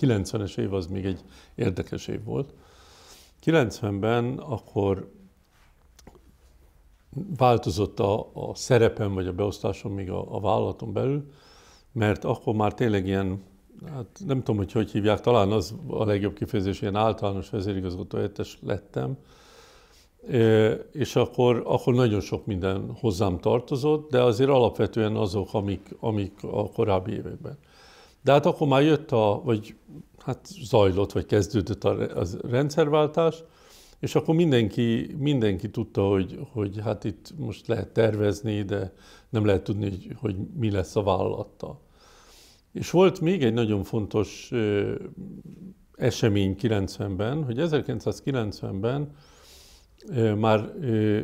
90-es év az még egy érdekes év volt. 90-ben akkor változott a, a szerepem vagy a beosztásom még a, a vállalaton belül, mert akkor már tényleg ilyen, hát nem tudom, hogy hogy hívják, talán az a legjobb kifejezés, ilyen általános vezérigazgató helyettes lettem, és akkor, akkor nagyon sok minden hozzám tartozott, de azért alapvetően azok, amik, amik a korábbi években. De hát akkor már jött a, vagy hát zajlott, vagy kezdődött a, rendszerváltás, és akkor mindenki, mindenki tudta, hogy, hogy hát itt most lehet tervezni, de nem lehet tudni, hogy, hogy mi lesz a vállalata. És volt még egy nagyon fontos esemény 90-ben, hogy 1990-ben már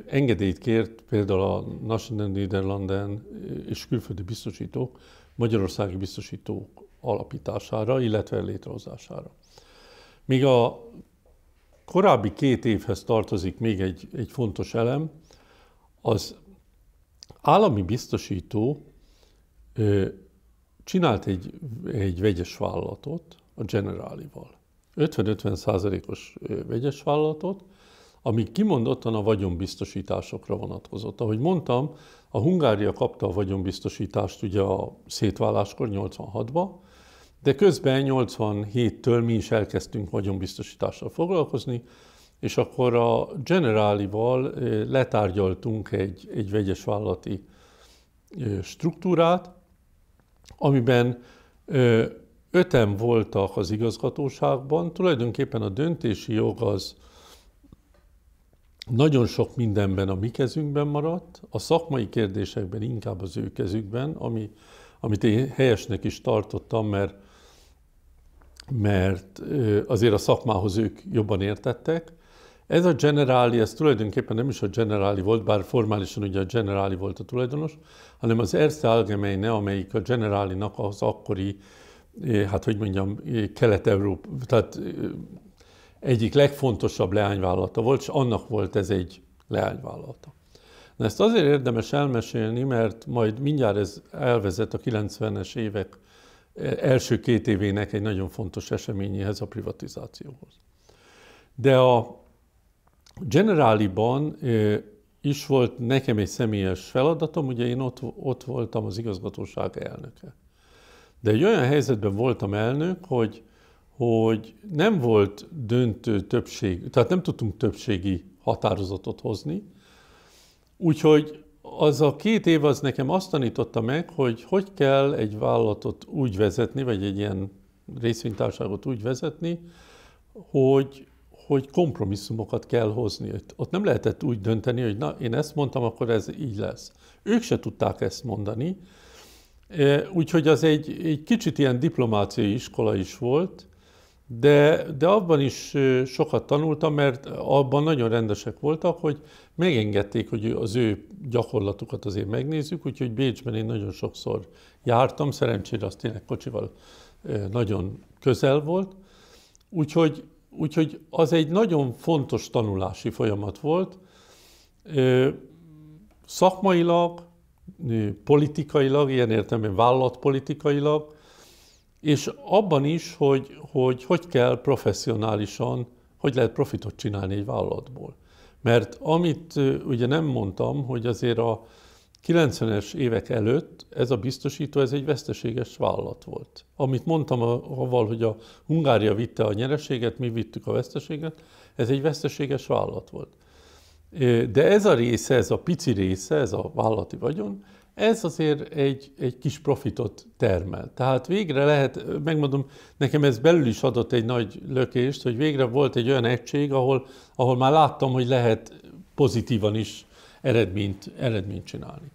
engedélyt kért például a National Nederlanden és külföldi biztosítók, magyarországi biztosítók alapítására, illetve létrehozására. Míg a korábbi két évhez tartozik még egy, egy fontos elem, az állami biztosító ö, csinált egy, egy vegyes vállalatot a Generálival. 50-50 százalékos -50 vegyes vállalatot, ami kimondottan a vagyonbiztosításokra vonatkozott. Ahogy mondtam, a Hungária kapta a vagyonbiztosítást ugye a szétváláskor 86-ba, de közben 87-től mi is elkezdtünk vagyonbiztosítással foglalkozni, és akkor a generálival letárgyaltunk egy, egy vegyes vállalati struktúrát, amiben öten voltak az igazgatóságban. Tulajdonképpen a döntési jog az nagyon sok mindenben a mi kezünkben maradt, a szakmai kérdésekben inkább az ő kezükben, ami, amit én helyesnek is tartottam, mert mert azért a szakmához ők jobban értettek. Ez a generáli, ez tulajdonképpen nem is a generáli volt, bár formálisan ugye a generáli volt a tulajdonos, hanem az Erste Algemeine, amelyik a generálinak az akkori, hát hogy mondjam, Kelet-Európa, tehát egyik legfontosabb leányvállalata volt, és annak volt ez egy leányvállalata. Na ezt azért érdemes elmesélni, mert majd mindjárt ez elvezet a 90-es évek első két évének egy nagyon fontos eseményéhez, a privatizációhoz. De a generáliban is volt nekem egy személyes feladatom, ugye én ott, ott voltam az igazgatóság elnöke. De egy olyan helyzetben voltam elnök, hogy, hogy nem volt döntő többség, tehát nem tudtunk többségi határozatot hozni, úgyhogy az a két év az nekem azt tanította meg, hogy hogy kell egy vállalatot úgy vezetni, vagy egy ilyen részvénytárságot úgy vezetni, hogy, hogy kompromisszumokat kell hozni. Ott nem lehetett úgy dönteni, hogy na, én ezt mondtam, akkor ez így lesz. Ők se tudták ezt mondani, e, úgyhogy az egy, egy kicsit ilyen diplomáciai iskola is volt, de, de abban is sokat tanultam, mert abban nagyon rendesek voltak, hogy megengedték, hogy az ő gyakorlatukat azért megnézzük, úgyhogy Bécsben én nagyon sokszor jártam, szerencsére az tényleg kocsival nagyon közel volt. Úgyhogy, úgyhogy az egy nagyon fontos tanulási folyamat volt, szakmailag, politikailag, ilyen értelemben vállalatpolitikailag, és abban is, hogy, hogy hogy kell professzionálisan, hogy lehet profitot csinálni egy vállalatból. Mert amit ugye nem mondtam, hogy azért a 90-es évek előtt ez a biztosító, ez egy veszteséges vállalat volt. Amit mondtam avval, hogy a Hungária vitte a nyereséget, mi vittük a veszteséget, ez egy veszteséges vállalat volt. De ez a része, ez a pici része, ez a vállalati vagyon, ez azért egy, egy kis profitot termel. Tehát végre lehet, megmondom, nekem ez belül is adott egy nagy lökést, hogy végre volt egy olyan egység, ahol, ahol már láttam, hogy lehet pozitívan is eredményt, eredményt csinálni.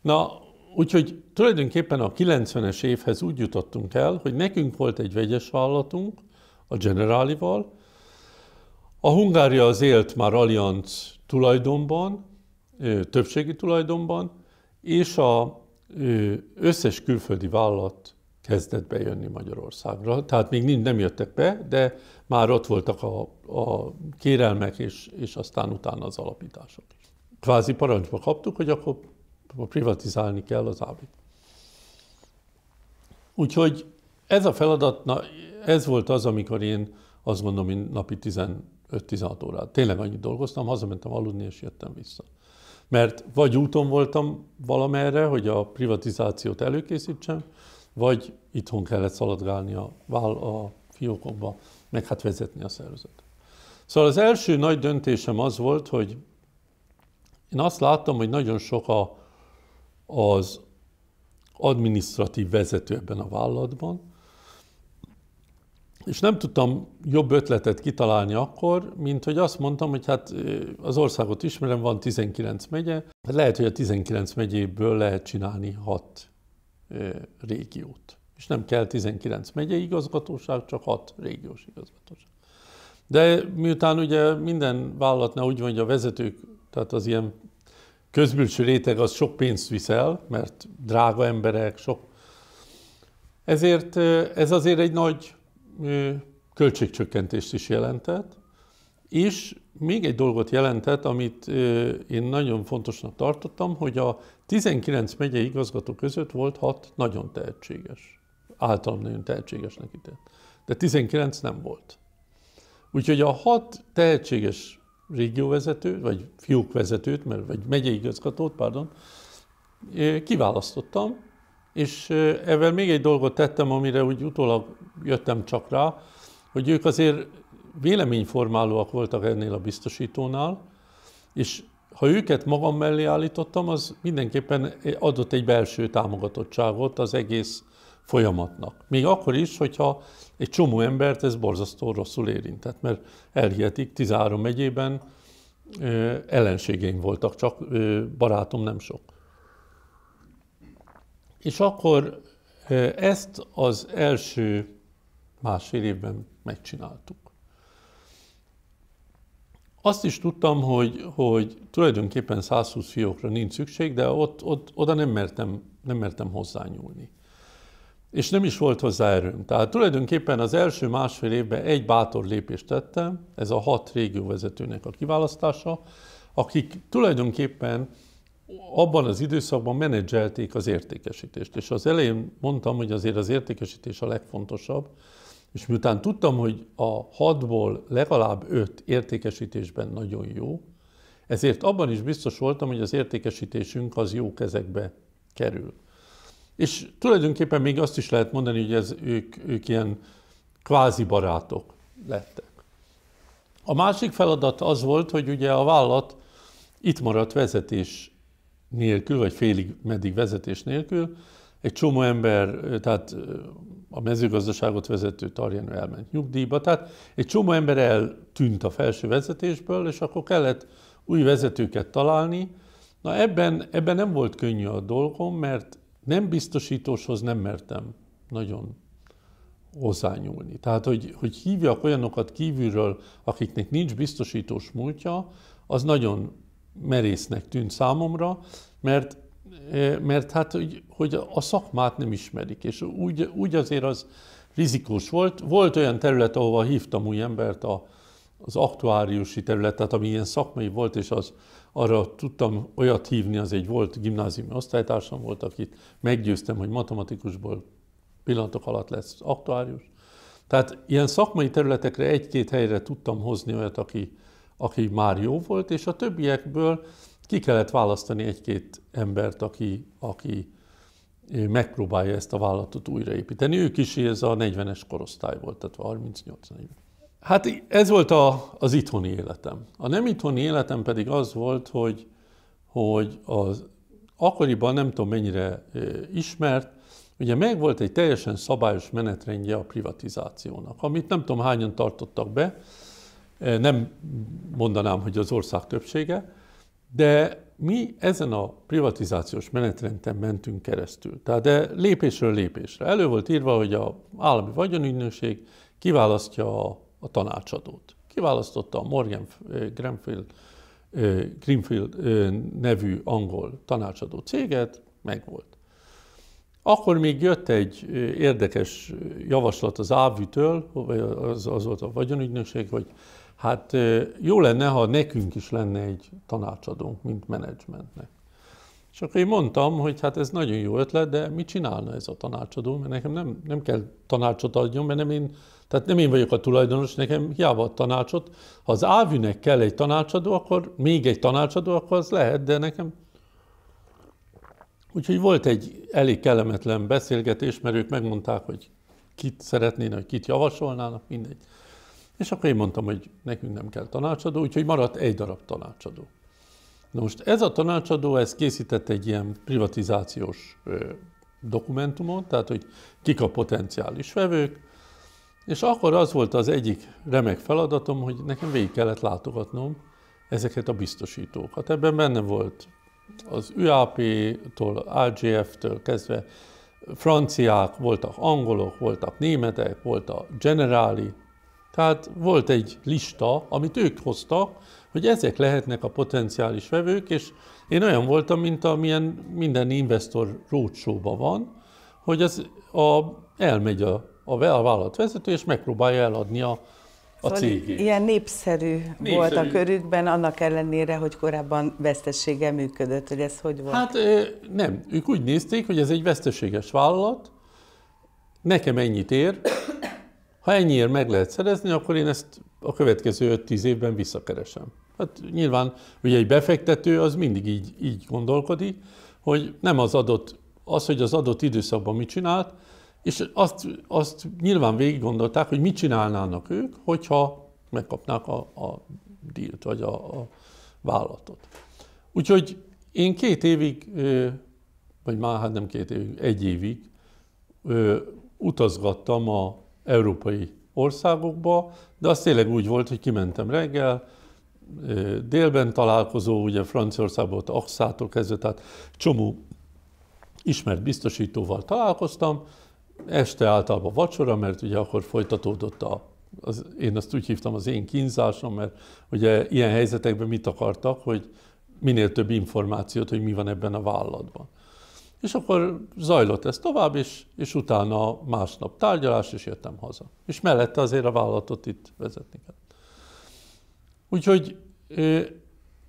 Na, úgyhogy tulajdonképpen a 90-es évhez úgy jutottunk el, hogy nekünk volt egy vegyes vállalatunk a Generálival, a Hungária az élt már Allianz tulajdonban, többségi tulajdonban, és a összes külföldi vállalat kezdett bejönni Magyarországra. Tehát még mind nem jöttek be, de már ott voltak a, a kérelmek, és, és aztán utána az alapítások is. Kvázi parancsba kaptuk, hogy akkor privatizálni kell az ábit. Úgyhogy ez a feladat, na, ez volt az, amikor én azt gondolom, én napi 15-16 órát. Tényleg annyit dolgoztam, hazamentem aludni, és jöttem vissza. Mert vagy úton voltam valamerre, hogy a privatizációt előkészítsem, vagy itthon kellett szaladgálni a, vál, a fiókomba, meg hát vezetni a szervezetet. Szóval az első nagy döntésem az volt, hogy én azt láttam, hogy nagyon sok a, az administratív vezető ebben a vállalatban, és nem tudtam jobb ötletet kitalálni akkor, mint hogy azt mondtam, hogy hát az országot ismerem, van 19 megye, hát lehet, hogy a 19 megyéből lehet csinálni 6 régiót. És nem kell 19 megyei igazgatóság, csak 6 régiós igazgatóság. De miután ugye minden vállalatnál úgy van, hogy a vezetők, tehát az ilyen közbülső réteg az sok pénzt viszel, mert drága emberek, sok ezért ez azért egy nagy költségcsökkentést is jelentett, és még egy dolgot jelentett, amit én nagyon fontosnak tartottam, hogy a 19 megyei igazgató között volt 6 nagyon tehetséges. Általam nagyon tehetségesnek ítélt. De 19 nem volt. Úgyhogy a 6 tehetséges régióvezető, vagy fiúkvezetőt, mert, vagy megyei igazgatót, pardon, kiválasztottam, és ezzel még egy dolgot tettem, amire úgy utólag jöttem csak rá, hogy ők azért véleményformálóak voltak ennél a biztosítónál, és ha őket magam mellé állítottam, az mindenképpen adott egy belső támogatottságot az egész folyamatnak. Még akkor is, hogyha egy csomó embert ez borzasztó rosszul érintett, mert elhihetik, 13 megyében ö, ellenségeim voltak, csak ö, barátom nem sok. És akkor ezt az első másfél évben megcsináltuk. Azt is tudtam, hogy, hogy tulajdonképpen 120 fiókra nincs szükség, de ott, ott, oda nem mertem, nem mertem hozzányúlni. És nem is volt hozzá erőm. Tehát tulajdonképpen az első másfél évben egy bátor lépést tettem, ez a hat régióvezetőnek a kiválasztása, akik tulajdonképpen abban az időszakban menedzselték az értékesítést. És az elején mondtam, hogy azért az értékesítés a legfontosabb, és miután tudtam, hogy a hatból legalább öt értékesítésben nagyon jó, ezért abban is biztos voltam, hogy az értékesítésünk az jó kezekbe kerül. És tulajdonképpen még azt is lehet mondani, hogy ez, ők, ők ilyen kvázi barátok lettek. A másik feladat az volt, hogy ugye a vállalat itt maradt vezetés nélkül, vagy félig meddig vezetés nélkül, egy csomó ember, tehát a mezőgazdaságot vezető Tarjánő elment nyugdíjba, tehát egy csomó ember eltűnt a felső vezetésből, és akkor kellett új vezetőket találni. Na ebben, ebben nem volt könnyű a dolgom, mert nem biztosítóshoz nem mertem nagyon hozzányúlni. Tehát, hogy, hogy hívjak olyanokat kívülről, akiknek nincs biztosítós múltja, az nagyon merésznek tűnt számomra, mert, eh, mert hát, hogy, hogy a szakmát nem ismerik, és úgy, úgy azért az rizikós volt. Volt olyan terület, ahova hívtam új embert, a, az aktuáriusi területet, ami ilyen szakmai volt, és az, arra tudtam olyat hívni, az egy volt gimnáziumi osztálytársam volt, akit meggyőztem, hogy matematikusból pillanatok alatt lesz aktuárius. Tehát ilyen szakmai területekre egy-két helyre tudtam hozni olyat, aki, aki már jó volt, és a többiekből ki kellett választani egy-két embert, aki, aki eh, megpróbálja ezt a vállalatot újraépíteni. Ők is ez a 40-es korosztály volt, tehát 38-40. Hát ez volt a, az itthoni életem. A nem itthoni életem pedig az volt, hogy, hogy az akkoriban nem tudom mennyire eh, ismert, ugye megvolt egy teljesen szabályos menetrendje a privatizációnak, amit nem tudom hányan tartottak be, Eh, nem mondanám, hogy az ország többsége, de mi ezen a privatizációs menetrenden mentünk keresztül. Tehát de lépésről lépésre. Elő volt írva, hogy a állami vagyonügynökség kiválasztja a, a tanácsadót. Kiválasztotta a Morgan eh, Grenfell, eh, Greenfield nevű angol tanácsadó céget, megvolt. Akkor még jött egy érdekes javaslat az Ávütől, az, az volt a vagyonügynökség, hogy Hát jó lenne, ha nekünk is lenne egy tanácsadónk, mint menedzsmentnek. És akkor én mondtam, hogy hát ez nagyon jó ötlet, de mit csinálna ez a tanácsadó, mert nekem nem, nem kell tanácsot adjon, mert nem én, tehát nem én vagyok a tulajdonos, nekem hiába a tanácsot. Ha az ávűnek kell egy tanácsadó, akkor még egy tanácsadó, akkor az lehet, de nekem... Úgyhogy volt egy elég kellemetlen beszélgetés, mert ők megmondták, hogy kit szeretnének, hogy kit javasolnának, mindegy. És akkor én mondtam, hogy nekünk nem kell tanácsadó, úgyhogy maradt egy darab tanácsadó. Na most ez a tanácsadó, ez készített egy ilyen privatizációs dokumentumot, tehát hogy kik a potenciális vevők, és akkor az volt az egyik remek feladatom, hogy nekem végig kellett látogatnom ezeket a biztosítókat. Ebben benne volt az UAP-tól, rgf től kezdve franciák, voltak angolok, voltak németek, volt a generáli, tehát volt egy lista, amit ők hoztak, hogy ezek lehetnek a potenciális vevők, és én olyan voltam, mint amilyen minden investor roadshow van, hogy az a, elmegy a, a vállalatvezető, és megpróbálja eladni a, a szóval cégét. Ilyen népszerű, népszerű volt a körükben, annak ellenére, hogy korábban vesztessége működött, hogy ez hogy volt? Hát nem, ők úgy nézték, hogy ez egy veszteséges vállalat, nekem ennyit ér, ha ennyiért meg lehet szerezni, akkor én ezt a következő 5-10 évben visszakeresem. Hát nyilván ugye egy befektető az mindig így, így gondolkodik, hogy nem az adott, az, hogy az adott időszakban mit csinált, és azt, azt nyilván végig gondolták, hogy mit csinálnának ők, hogyha megkapnák a, a dílt, vagy a, a vállalatot. Úgyhogy én két évig, vagy már hát nem két évig, egy évig utazgattam a európai országokba, de az tényleg úgy volt, hogy kimentem reggel, délben találkozó, ugye Franciaországban ott Axától kezdve, tehát csomó ismert biztosítóval találkoztam, este általában vacsora, mert ugye akkor folytatódott a, az, én azt úgy hívtam az én kínzásom, mert ugye ilyen helyzetekben mit akartak, hogy minél több információt, hogy mi van ebben a vállalatban. És akkor zajlott ez tovább is, és utána másnap tárgyalás, és jöttem haza. És mellette azért a vállalatot itt vezetni kell. Úgyhogy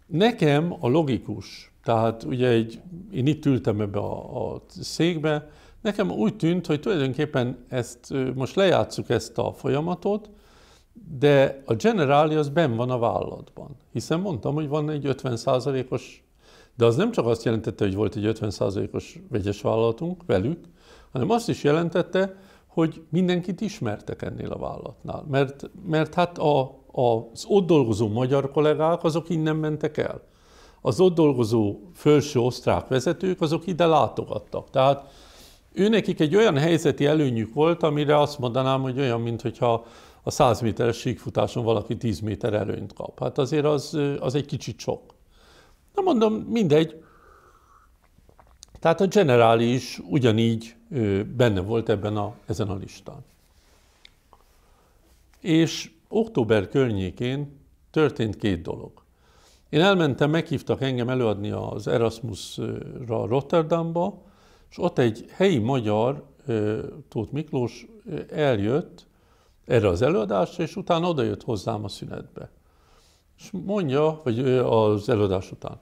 nekem a logikus, tehát ugye egy, én itt ültem ebbe a, a székbe, nekem úgy tűnt, hogy tulajdonképpen ezt, most lejátszuk ezt a folyamatot, de a generáli az ben van a vállalatban, hiszen mondtam, hogy van egy 50%-os de az nem csak azt jelentette, hogy volt egy 50%-os vegyes vállalatunk velük, hanem azt is jelentette, hogy mindenkit ismertek ennél a vállalatnál. Mert, mert hát a, a, az ott dolgozó magyar kollégák azok innen mentek el. Az ott dolgozó felső osztrák vezetők azok ide látogattak. Tehát őnekik egy olyan helyzeti előnyük volt, amire azt mondanám, hogy olyan, mintha a 100 méteres síkfutáson valaki 10 méter előnyt kap. Hát azért az, az egy kicsit sok. Na mondom, mindegy. Tehát a generáli is ugyanígy benne volt ebben a, ezen a listán. És október környékén történt két dolog. Én elmentem, meghívtak engem előadni az Erasmusra Rotterdamba, és ott egy helyi magyar, Tóth Miklós eljött erre az előadásra, és utána odajött hozzám a szünetbe. És mondja, vagy az előadás után,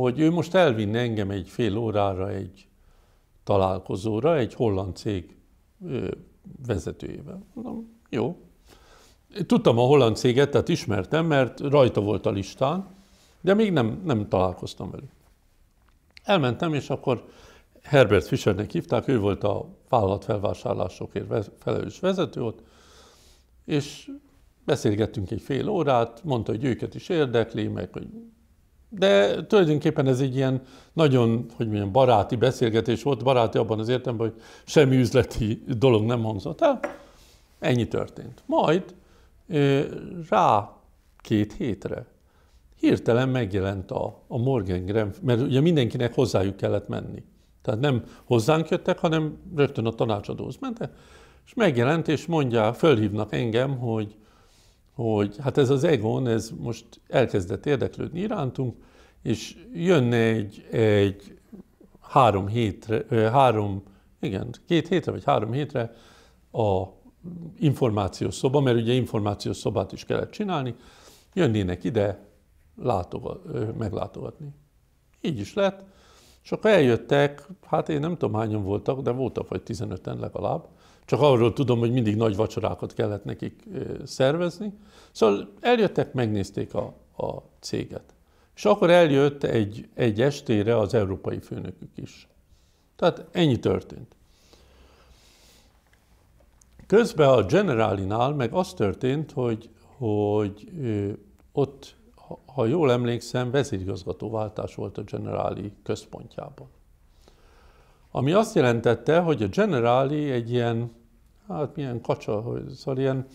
hogy ő most elvinne engem egy fél órára egy találkozóra egy holland cég vezetőjével. Mondom, jó. Tudtam a holland céget, tehát ismertem, mert rajta volt a listán, de még nem, nem találkoztam velük. Elmentem, és akkor Herbert Fischernek hívták, ő volt a vállalatfelvásárlásokért felelős vezető ott, és beszélgettünk egy fél órát, mondta, hogy őket is érdekli, meg hogy de tulajdonképpen ez egy ilyen nagyon, hogy mondjam, baráti beszélgetés volt, baráti abban az értelemben, hogy semmi üzleti dolog nem hangzott el. Ennyi történt. Majd rá két hétre hirtelen megjelent a, a Morgan Graham, mert ugye mindenkinek hozzájuk kellett menni. Tehát nem hozzánk jöttek, hanem rögtön a tanácsadóhoz mentek, és megjelent, és mondják, fölhívnak engem, hogy hogy hát ez az Egon, ez most elkezdett érdeklődni irántunk, és jönne egy, egy három hétre, három, igen, két hétre vagy három hétre a információs szoba, mert ugye információs szobát is kellett csinálni, jönnének ide látova, meglátogatni. Így is lett, és akkor eljöttek, hát én nem tudom hányan voltak, de voltak vagy 15-en legalább, csak arról tudom, hogy mindig nagy vacsorákat kellett nekik szervezni. Szóval eljöttek, megnézték a, a céget. És akkor eljött egy, egy estére az európai főnökük is. Tehát ennyi történt. Közben a generálinál meg az történt, hogy, hogy ott, ha jól emlékszem, vezérigazgatóváltás volt a generáli központjában ami azt jelentette, hogy a generáli egy ilyen, hát milyen kacsa, szóval ilyen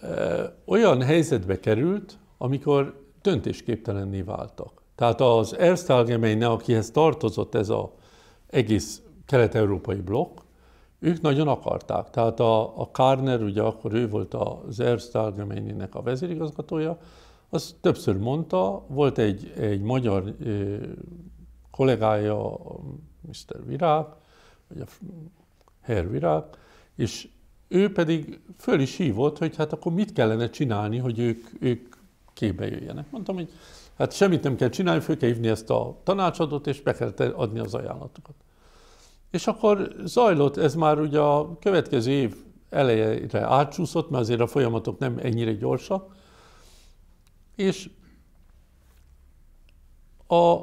ö, olyan helyzetbe került, amikor döntésképtelenné váltak. Tehát az Erztalgemeine, akihez tartozott ez az egész kelet-európai blokk, ők nagyon akarták. Tehát a, a Kárner, ugye akkor ő volt az Erztalgemeine-nek a vezérigazgatója, az többször mondta, volt egy, egy magyar kollégája, a Mr. Virág, vagy a Herr Virág, és ő pedig föl is hívott, hogy hát akkor mit kellene csinálni, hogy ők, ők képbe jöjjenek. Mondtam, hogy hát semmit nem kell csinálni, föl kell hívni ezt a tanácsadót, és be kell adni az ajánlatokat. És akkor zajlott, ez már ugye a következő év elejére átsúszott, mert azért a folyamatok nem ennyire gyorsak, és a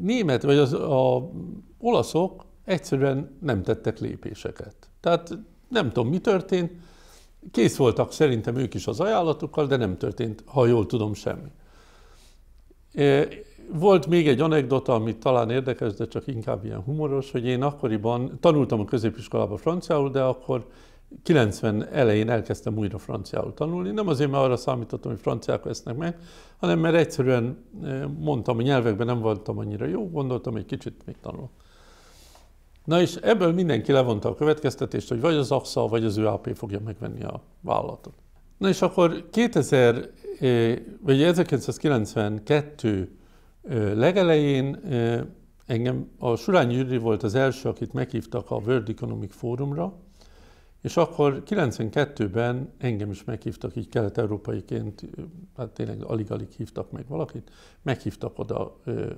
német, vagy az a olaszok egyszerűen nem tettek lépéseket. Tehát nem tudom, mi történt. Kész voltak szerintem ők is az ajánlatukkal, de nem történt, ha jól tudom, semmi. E, volt még egy anekdota, ami talán érdekes, de csak inkább ilyen humoros, hogy én akkoriban tanultam a középiskolában franciául, de akkor 90 elején elkezdtem újra franciául tanulni. Nem azért, mert arra számítottam, hogy franciák lesznek meg, hanem mert egyszerűen eh, mondtam, hogy nyelvekben nem voltam annyira jó, gondoltam, hogy kicsit még tanulok. Na és ebből mindenki levonta a következtetést, hogy vagy az AXA, vagy az ÖAP fogja megvenni a vállalatot. Na és akkor 2000, eh, vagy 1992 eh, legelején engem a Surányi Jüri volt az első, akit meghívtak a World Economic Forumra, és akkor 92-ben engem is meghívtak, így kelet-európaiként, hát tényleg alig-alig hívtak meg valakit, meghívtak oda ö,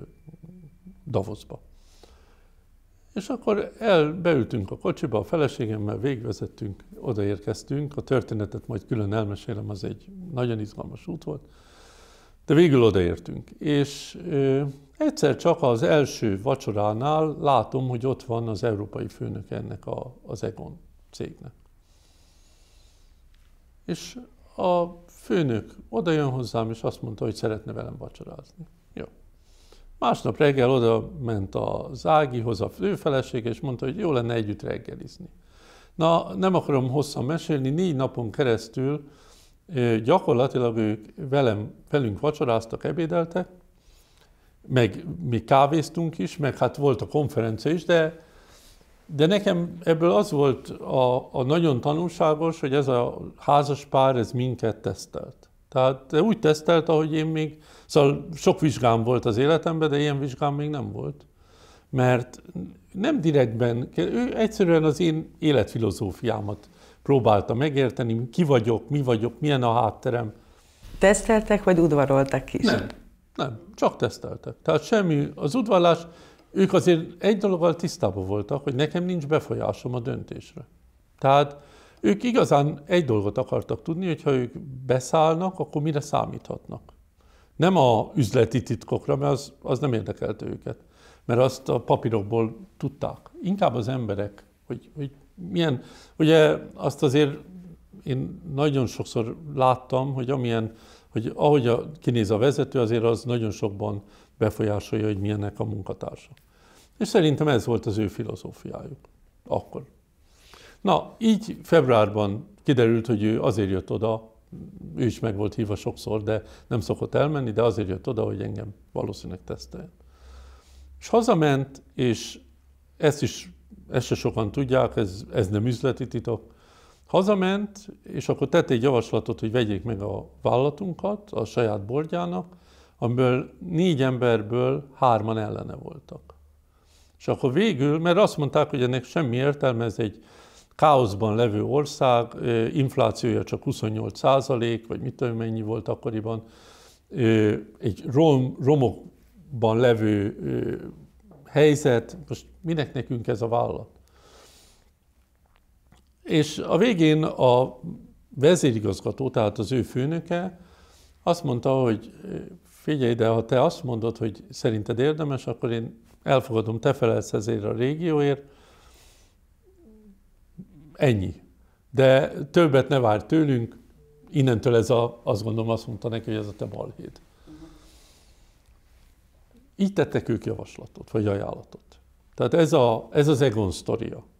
Davosba. És akkor el, beültünk a kocsiba, a feleségemmel végvezettünk, odaérkeztünk, a történetet majd külön elmesélem, az egy nagyon izgalmas út volt, de végül odaértünk. És ö, egyszer csak az első vacsoránál látom, hogy ott van az európai főnök ennek a, az Egon cégnek. És a főnök oda jön hozzám, és azt mondta, hogy szeretne velem vacsorázni. Jó. Másnap reggel oda ment az Ágihoz a főfeleség, és mondta, hogy jó lenne együtt reggelizni. Na, nem akarom hosszan mesélni, négy napon keresztül gyakorlatilag ők velem, velünk vacsoráztak, ebédeltek, meg mi kávéztunk is, meg hát volt a konferencia is, de de nekem ebből az volt a, a nagyon tanulságos, hogy ez a házas pár, ez minket tesztelt. Tehát úgy tesztelt, ahogy én még, szóval sok vizsgám volt az életemben, de ilyen vizsgám még nem volt. Mert nem direktben, ő egyszerűen az én életfilozófiámat próbálta megérteni, ki vagyok, mi vagyok, milyen a hátterem. Teszteltek, vagy udvaroltak is? Nem, nem, csak teszteltek. Tehát semmi, az udvarlás, ők azért egy dologgal tisztában voltak, hogy nekem nincs befolyásom a döntésre. Tehát ők igazán egy dolgot akartak tudni, hogy ha ők beszállnak, akkor mire számíthatnak. Nem a üzleti titkokra, mert az, az nem érdekelte őket, mert azt a papírokból tudták. Inkább az emberek, hogy, hogy milyen, ugye azt azért én nagyon sokszor láttam, hogy amilyen, hogy ahogy a, kinéz a vezető, azért az nagyon sokban befolyásolja, hogy milyenek a munkatársa. És szerintem ez volt az ő filozófiájuk akkor. Na, így februárban kiderült, hogy ő azért jött oda, ő is meg volt hívva sokszor, de nem szokott elmenni, de azért jött oda, hogy engem valószínűleg teszteljen. És hazament, és ezt is, ezt se sokan tudják, ez, ez nem üzleti titok, hazament, és akkor tett egy javaslatot, hogy vegyék meg a vállalatunkat a saját bordjának, amiből négy emberből hárman ellene voltak. És akkor végül, mert azt mondták, hogy ennek semmi értelme, ez egy káoszban levő ország, inflációja csak 28 százalék, vagy mit tudom, mennyi volt akkoriban, egy rom, romokban levő helyzet, most minek nekünk ez a vállalat? És a végén a vezérigazgató, tehát az ő főnöke azt mondta, hogy Figyelj, de ha te azt mondod, hogy szerinted érdemes, akkor én elfogadom, te felelsz ezért a régióért. Ennyi. De többet ne várj tőlünk, innentől ez a, azt gondolom azt mondta neki, hogy ez a te balhéd. Így tettek ők javaslatot, vagy ajánlatot. Tehát ez, a, ez az Egon sztoria.